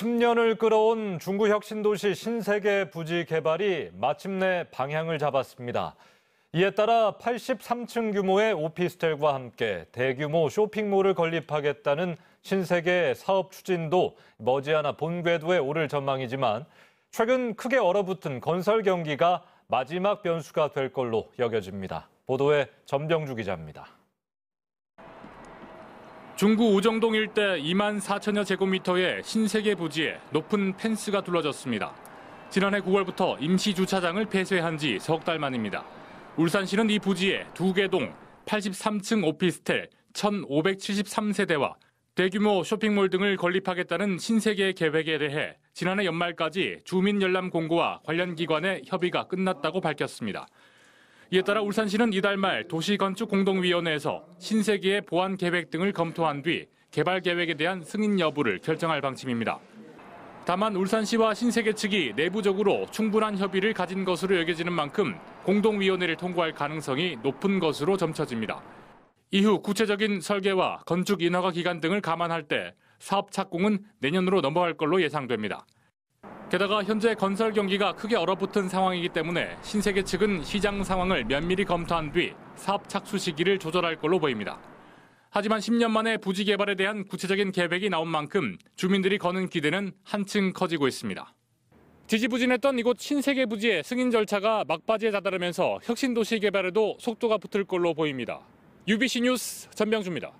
10년을 끌어온 중구 혁신도시 신세계 부지 개발이 마침내 방향을 잡았습니다. 이에 따라 83층 규모의 오피스텔과 함께 대규모 쇼핑몰을 건립하겠다는 신세계 사업 추진도 머지않아 본궤도에 오를 전망이지만 최근 크게 얼어붙은 건설 경기가 마지막 변수가 될 걸로 여겨집니다. 보도에 전병주 기자입니다. 중구 우정동 일대 2만 4천여 제곱미터의 신세계 부지에 높은 펜스가 둘러졌습니다. 지난해 9월부터 임시 주차장을 폐쇄한 지 석 달 만입니다. 울산시는 이 부지에 두개동 83층 오피스텔 1,573세대와 대규모 쇼핑몰 등을 건립하겠다는 신세계 계획에 대해 지난해 연말까지 주민열람 공고와 관련 기관의 협의가 끝났다고 밝혔습니다. 이에 따라 울산시는 이달 말 도시건축공동위원회에서 신세계의 보안 계획 등을 검토한 뒤 개발 계획에 대한 승인 여부를 결정할 방침입니다. 다만 울산시와 신세계 측이 내부적으로 충분한 협의를 가진 것으로 여겨지는 만큼 공동위원회를 통과할 가능성이 높은 것으로 점쳐집니다. 이후 구체적인 설계와 건축 인허가 기간 등을 감안할 때 사업 착공은 내년으로 넘어갈 걸로 예상됩니다. 게다가 현재 건설 경기가 크게 얼어붙은 상황이기 때문에 신세계 측은 시장 상황을 면밀히 검토한 뒤 사업 착수 시기를 조절할 걸로 보입니다. 하지만 10년 만에 부지 개발에 대한 구체적인 계획이 나온 만큼 주민들이 거는 기대는 한층 커지고 있습니다. 지지부진했던 이곳 신세계 부지의 승인 절차가 막바지에 다다르면서 혁신도시 개발에도 속도가 붙을 걸로 보입니다. UBC 뉴스 전병주입니다.